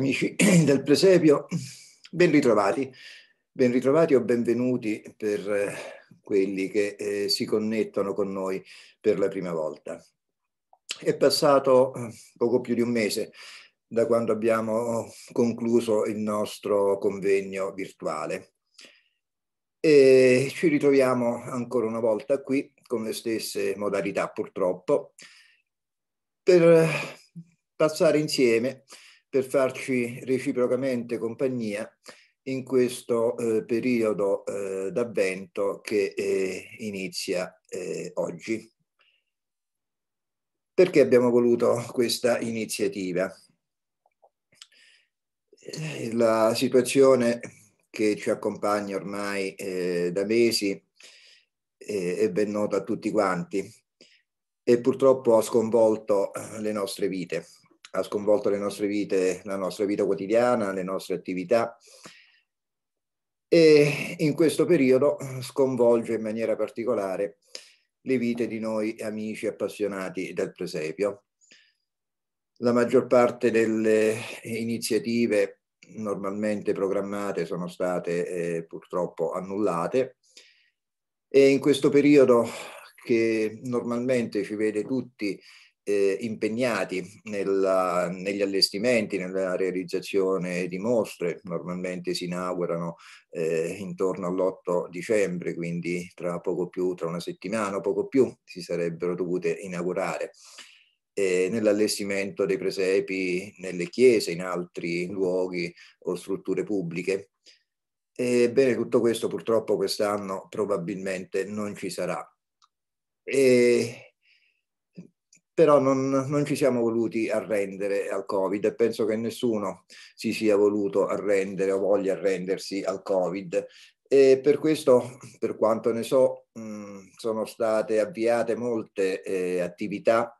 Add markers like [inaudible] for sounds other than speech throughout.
amici [clears throat] del Presepio, ben ritrovati, ben ritrovati o benvenuti per eh, quelli che eh, si connettono con noi per la prima volta. È passato eh, poco più di un mese da quando abbiamo concluso il nostro convegno virtuale e ci ritroviamo ancora una volta qui con le stesse modalità purtroppo per eh, passare insieme per farci reciprocamente compagnia in questo eh, periodo eh, d'avvento che eh, inizia eh, oggi. Perché abbiamo voluto questa iniziativa? Eh, la situazione che ci accompagna ormai eh, da mesi è ben nota a tutti quanti e purtroppo ha sconvolto le nostre vite ha sconvolto le nostre vite, la nostra vita quotidiana, le nostre attività e in questo periodo sconvolge in maniera particolare le vite di noi amici appassionati del presepio. La maggior parte delle iniziative normalmente programmate sono state eh, purtroppo annullate e in questo periodo che normalmente ci vede tutti eh, impegnati nella, negli allestimenti, nella realizzazione di mostre, normalmente si inaugurano eh, intorno all'8 dicembre, quindi tra poco più, tra una settimana o poco più si sarebbero dovute inaugurare. Eh, nell'allestimento dei presepi nelle chiese, in altri luoghi o strutture pubbliche. Ebbene, tutto questo purtroppo quest'anno probabilmente non ci sarà. E però non, non, ci siamo voluti arrendere al Covid e penso che nessuno si sia voluto arrendere o voglia arrendersi al Covid. E per questo, per quanto ne so, mh, mm, sono state avviate molte eh, attività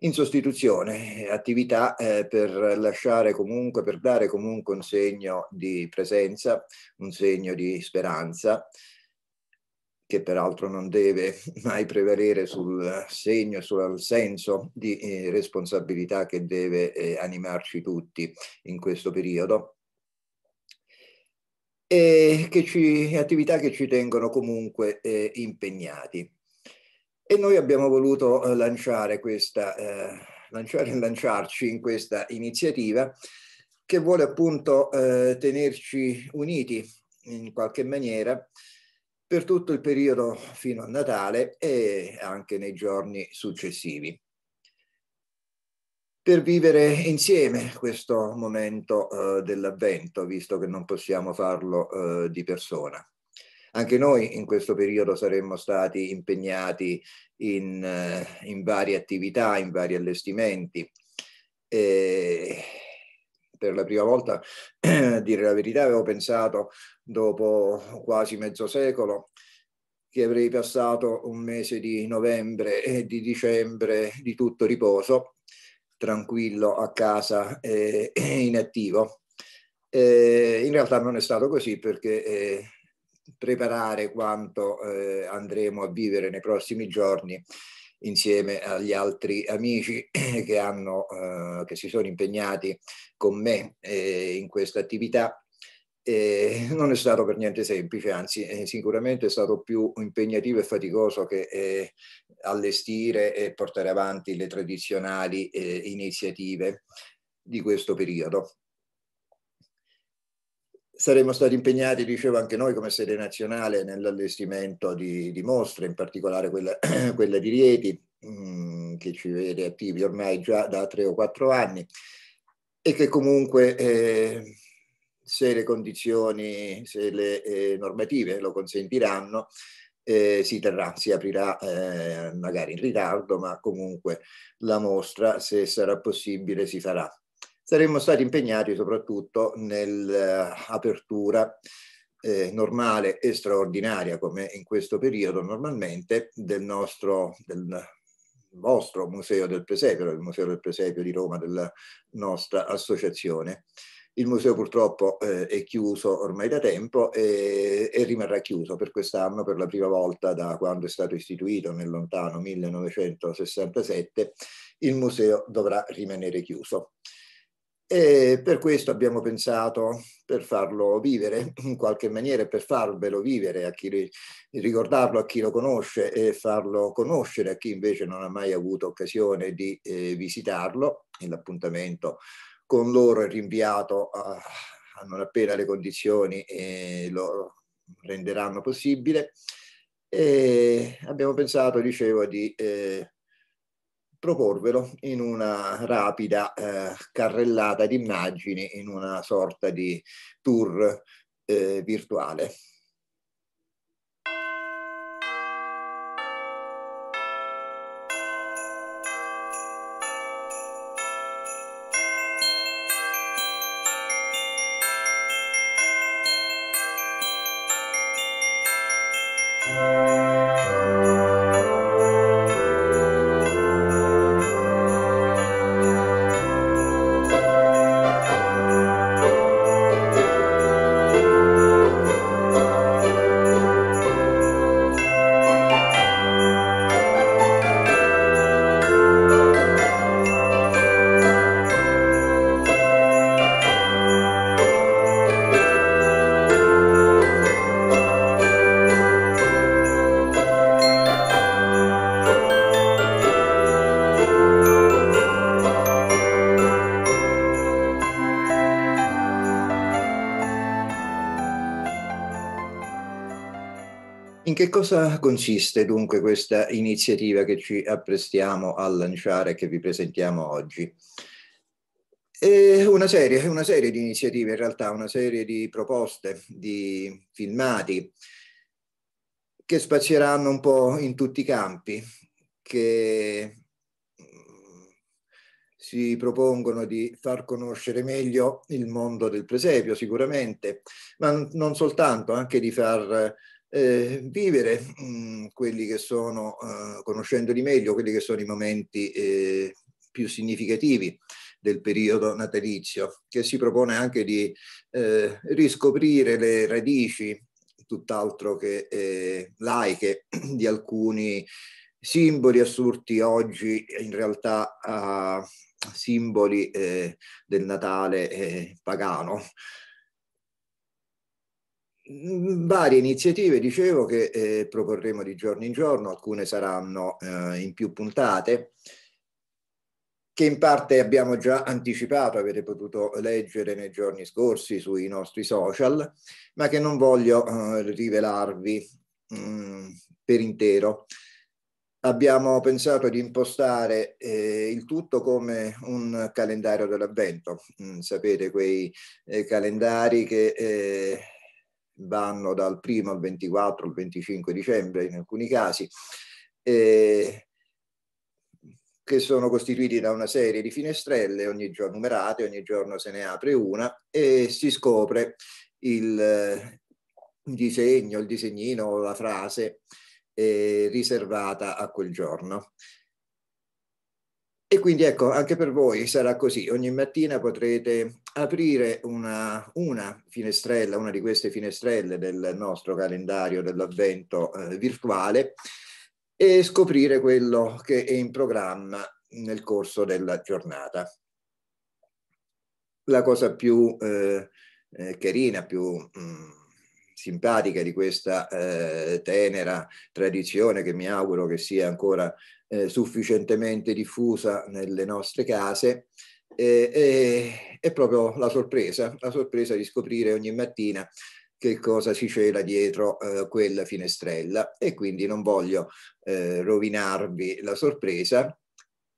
in sostituzione, attività eh, per lasciare comunque, per dare comunque un segno di presenza, un segno di speranza che peraltro non deve [laughs] mai prevalere sul eh, segno, sul senso di eh, responsabilità che deve eh, animarci tutti in questo periodo. E che ci, attività che ci tengono comunque eh, impegnati. E noi abbiamo voluto eh, lanciare questa, eh, lanciare, lanciarci in questa iniziativa che vuole appunto tenerci uniti in qualche maniera per tutto il periodo fino a Natale e anche nei giorni successivi per vivere insieme questo momento eh, dell'avvento, visto che non possiamo farlo eh, di persona. Anche noi in questo periodo saremmo stati impegnati in, eh, in varie attività, in vari allestimenti. E per la prima volta, eh, [clears throat] dire la verità, avevo pensato dopo quasi mezzo secolo che avrei passato un mese di novembre e di dicembre di tutto riposo, tranquillo a casa e eh, inattivo. Eh, in realtà non è stato così perché eh, preparare quanto eh, andremo a vivere nei prossimi giorni insieme agli altri amici [clears throat] che, hanno, eh, che si sono impegnati con me eh, in questa attività. Eh, non è stato per niente semplice, anzi eh, sicuramente è stato più impegnativo e faticoso che eh, allestire e portare avanti le tradizionali eh, iniziative di questo periodo saremmo stati impegnati, dicevo anche noi come sede nazionale, nell'allestimento di, di mostre, in particolare quella, [clears throat] quella di Rieti, mm, che ci vede attivi ormai già da tre o quattro anni e che comunque eh, se le condizioni, se le eh, normative lo consentiranno, eh, si terrà, si aprirà eh, magari in ritardo, ma comunque la mostra, se sarà possibile, si farà saremmo stati impegnati soprattutto nell'apertura eh, eh, normale e straordinaria, come in questo periodo normalmente, del nostro, del vostro Museo del Presepio, il Museo del Presepio di Roma della nostra associazione. Il museo purtroppo eh, è chiuso ormai da tempo e, e rimarrà chiuso per quest'anno per la prima volta da quando è stato istituito nel lontano 1967. Il museo dovrà rimanere chiuso. E per questo abbiamo pensato, per farlo vivere in qualche maniera, per farvelo vivere, a chi, ricordarlo a chi lo conosce e farlo conoscere a chi invece non ha mai avuto occasione di eh, visitarlo. L'appuntamento con loro è rinviato a, a non appena le condizioni eh, lo renderanno possibile. E abbiamo pensato, dicevo, di... Eh, proporvelo in una rapida eh, carrellata di immagini, in una sorta di tour eh, virtuale. che cosa consiste dunque questa iniziativa che ci apprestiamo a lanciare e che vi presentiamo oggi? E una, serie, una serie di iniziative, in realtà una serie di proposte, di filmati che spazieranno un po' in tutti i campi, che mm, si propongono di far conoscere meglio il mondo del presepio sicuramente, ma non soltanto, anche di far eh, vivere mh, mm, quelli che sono, eh, conoscendoli meglio, quelli che sono i momenti eh, più significativi del periodo natalizio, che si propone anche di eh, riscoprire le radici tutt'altro che eh, laiche [clears throat] di alcuni simboli assurti oggi in realtà a simboli eh, del Natale pagano. Mm, varie iniziative, dicevo, che eh, proporremo di giorno in giorno, alcune saranno eh, in più puntate, che in parte abbiamo già anticipato, avete potuto leggere nei giorni scorsi sui nostri social, ma che non voglio eh, rivelarvi mh, mm, per intero. Abbiamo pensato di impostare eh, il tutto come un calendario dell'avvento, mm, sapete quei eh, calendari che eh, vanno dal 1 al 24, al 25 dicembre in alcuni casi, eh, che sono costituiti da una serie di finestrelle, ogni giorno numerate, ogni giorno se ne apre una e si scopre il disegno, il disegnino o la frase eh, riservata a quel giorno. E quindi ecco, anche per voi sarà così. Ogni mattina potrete aprire una, una finestrella, una di queste finestrelle del nostro calendario dell'avvento eh, virtuale e scoprire quello che è in programma nel corso della giornata. La cosa più eh, eh carina, più mh, mm, simpatica di questa eh, tenera tradizione che mi auguro che sia ancora eh, sufficientemente diffusa nelle nostre case, eh, è proprio la sorpresa, la sorpresa di scoprire ogni mattina che cosa si cela dietro eh, quella finestrella e quindi non voglio eh, rovinarvi la sorpresa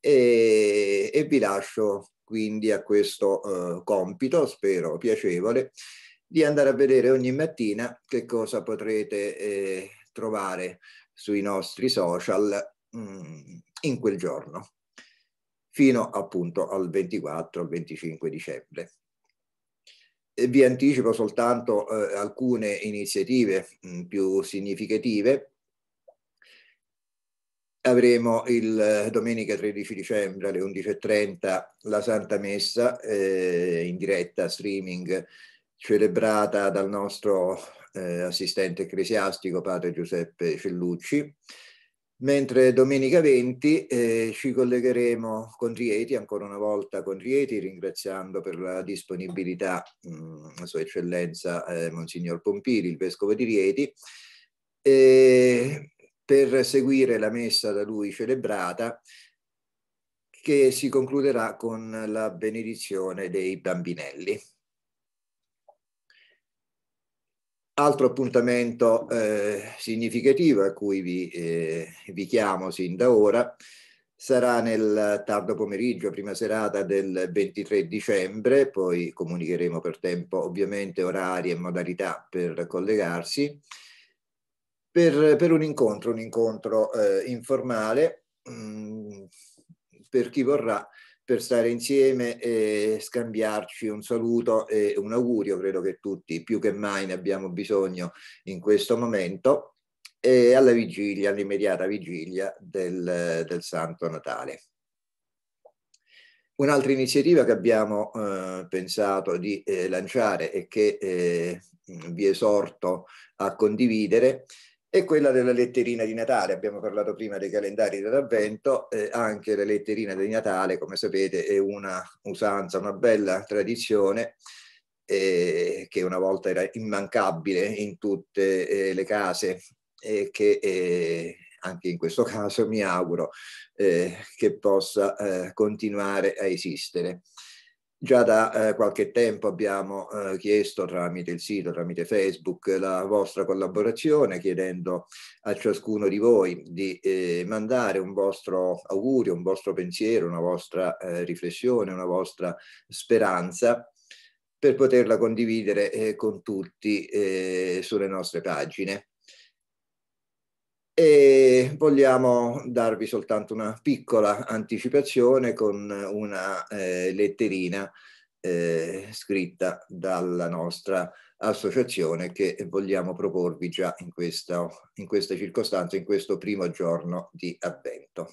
e, e, vi lascio quindi a questo eh, compito, spero piacevole, di andare a vedere ogni mattina che cosa potrete eh, trovare sui nostri social Mm, in quel giorno, fino appunto al 24 al 25 dicembre. E vi anticipo soltanto eh, alcune iniziative mh, mm, più significative avremo il eh, domenica 13 dicembre alle 11.30 la Santa Messa eh, in diretta streaming celebrata dal nostro eh, assistente ecclesiastico padre Giuseppe Cellucci mentre domenica 20 eh, ci collegheremo con Rieti, ancora una volta con Rieti, ringraziando per la disponibilità mh, mm, Sua Eccellenza eh, Monsignor Pompiri, il Vescovo di Rieti, eh, per seguire la messa da lui celebrata che si concluderà con la benedizione dei bambinelli. Altro appuntamento eh, significativo a cui vi, eh, vi, chiamo sin da ora sarà nel tardo pomeriggio, prima serata del 23 dicembre, poi comunicheremo per tempo ovviamente orari e modalità per collegarsi, per, per un incontro, un incontro eh, informale mh, mm, per chi vorrà per stare insieme e scambiarci un saluto e un augurio. Credo che tutti più che mai ne abbiamo bisogno in questo momento e alla vigilia, all'immediata vigilia del, del Santo Natale. Un'altra iniziativa che abbiamo eh, pensato di eh, lanciare e che eh, vi esorto a condividere e quella della letterina di Natale. Abbiamo parlato prima dei calendari dell'avvento, eh, anche la letterina di Natale, come sapete, è una usanza, una bella tradizione eh, che una volta era immancabile in tutte eh, le case e che eh, anche in questo caso mi auguro eh, che possa eh, continuare a esistere. Già da eh, qualche tempo abbiamo eh, chiesto tramite il sito, tramite Facebook, la vostra collaborazione, chiedendo a ciascuno di voi di eh, mandare un vostro augurio, un vostro pensiero, una vostra eh, riflessione, una vostra speranza per poterla condividere eh, con tutti eh, sulle nostre pagine e vogliamo darvi soltanto una piccola anticipazione con una eh, letterina eh, scritta dalla nostra associazione che vogliamo proporvi già in questa, in questa circostanza, in questo primo giorno di avvento.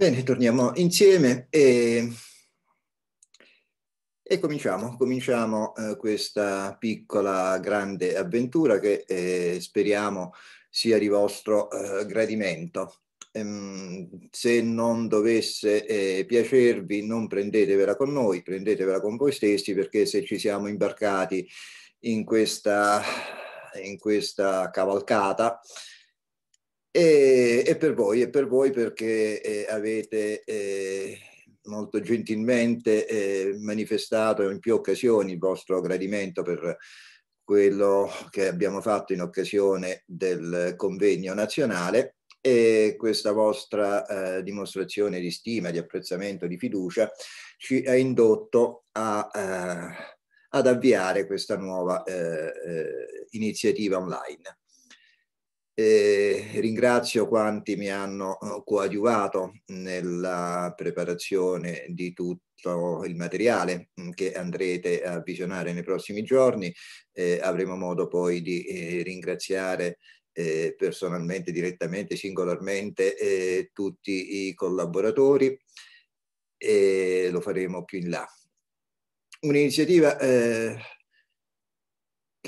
Bene, torniamo insieme e, e cominciamo, cominciamo eh, questa piccola grande avventura che eh, speriamo sia di vostro eh, gradimento. Ehm, se non dovesse eh, piacervi non prendetevela con noi, prendetevela con voi stessi perché se ci siamo imbarcati in questa, in questa cavalcata e, e, per voi, e per voi perché eh, avete eh, molto gentilmente eh, manifestato in più occasioni il vostro gradimento per quello che abbiamo fatto in occasione del convegno nazionale e questa vostra eh, dimostrazione di stima, di apprezzamento, di fiducia ci ha indotto a, a, eh, ad avviare questa nuova eh, iniziativa online. E ringrazio quanti mi hanno eh, coadiuvato nella preparazione di tutto il materiale mm, che andrete a visionare nei prossimi giorni. Eh, avremo modo poi di eh, ringraziare eh, personalmente, direttamente, singolarmente eh, tutti i collaboratori e lo faremo più in là. Un'iniziativa eh,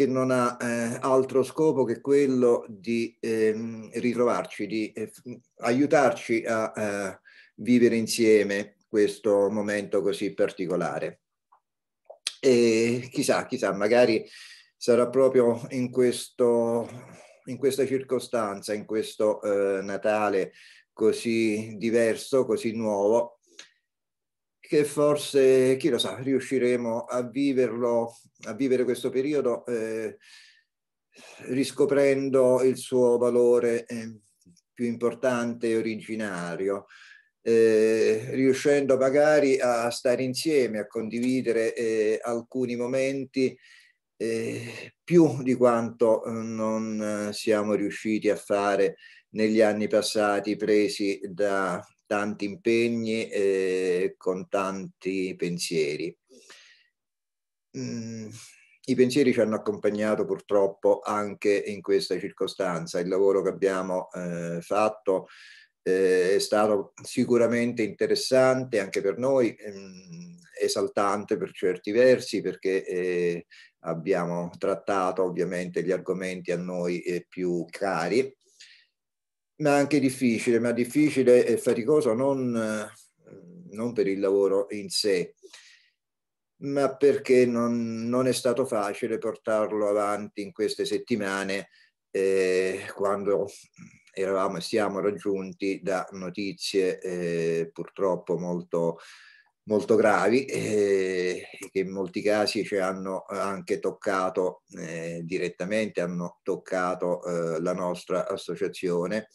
che non ha eh, altro scopo che quello di ehm, ritrovarci, di eh, aiutarci a eh, vivere insieme questo momento così particolare. E chissà, chissà, magari sarà proprio in, questo, in questa circostanza, in questo eh, Natale così diverso, così nuovo, che forse, chi lo sa, riusciremo a viverlo, a vivere questo periodo eh, riscoprendo il suo valore eh, più importante e originario. Eh, riuscendo magari a stare insieme, a condividere eh, alcuni momenti eh, più di quanto eh, non eh, siamo riusciti a fare negli anni passati presi da tanti impegni e eh, con tanti pensieri. Mm, I pensieri ci hanno accompagnato purtroppo anche in questa circostanza. Il lavoro che abbiamo eh, fatto eh, è stato sicuramente interessante anche per noi, ehm, esaltante per certi versi perché eh, abbiamo trattato ovviamente gli argomenti a noi eh, più cari ma anche difficile, ma difficile e faticoso non, eh, non per il lavoro in sé, ma perché non, non, è stato facile portarlo avanti in queste settimane eh, quando eravamo e siamo raggiunti da notizie eh, purtroppo molto molto gravi eh, che in molti casi ci cioè, hanno eh, anche toccato eh, direttamente, hanno toccato eh, la nostra associazione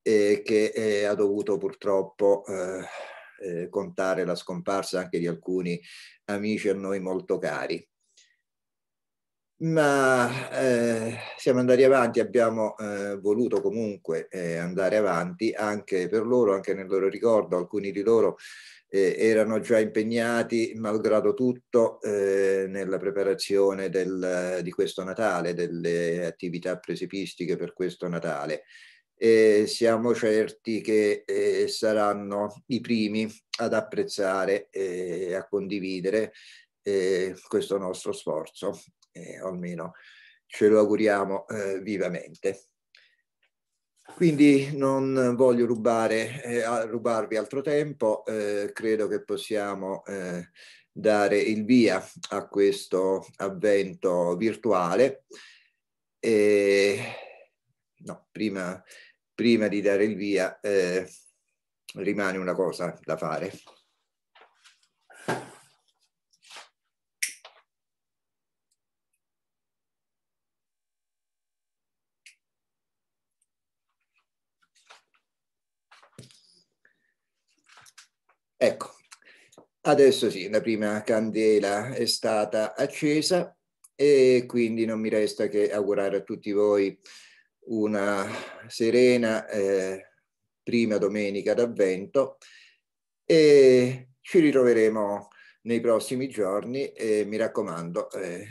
e che eh, ha dovuto purtroppo eh, contare la scomparsa anche di alcuni amici a noi molto cari. Ma siamo andati avanti, abbiamo voluto comunque andare avanti anche per loro, anche nel loro ricordo, alcuni di loro eh, erano già impegnati, malgrado tutto, eh, nella preparazione del, di questo Natale, delle attività presepistiche per questo Natale. E siamo certi che eh, saranno i primi ad apprezzare e eh, a condividere eh, questo nostro sforzo, eh, almeno ce lo auguriamo eh, vivamente. Quindi non voglio rubare, eh, rubarvi altro tempo, eh, credo che possiamo eh, dare il via a questo avvento virtuale. No, prima, prima, di dare il via eh, rimane una cosa da fare. Ecco, adesso sì, la prima candela è stata accesa e quindi non mi resta che augurare a tutti voi una serena eh, prima domenica d'avvento e ci ritroveremo nei prossimi giorni e mi raccomando, eh,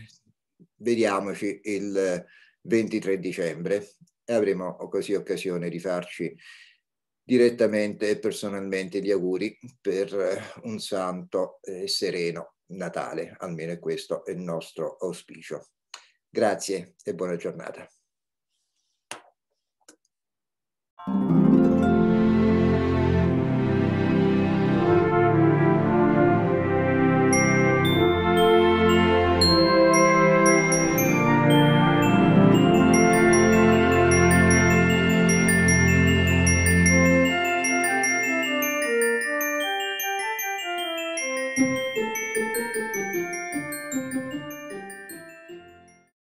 vediamoci il 23 dicembre e avremo così occasione di farci direttamente e personalmente gli auguri per eh, un santo e sereno Natale, almeno questo è il nostro auspicio. Grazie e buona giornata.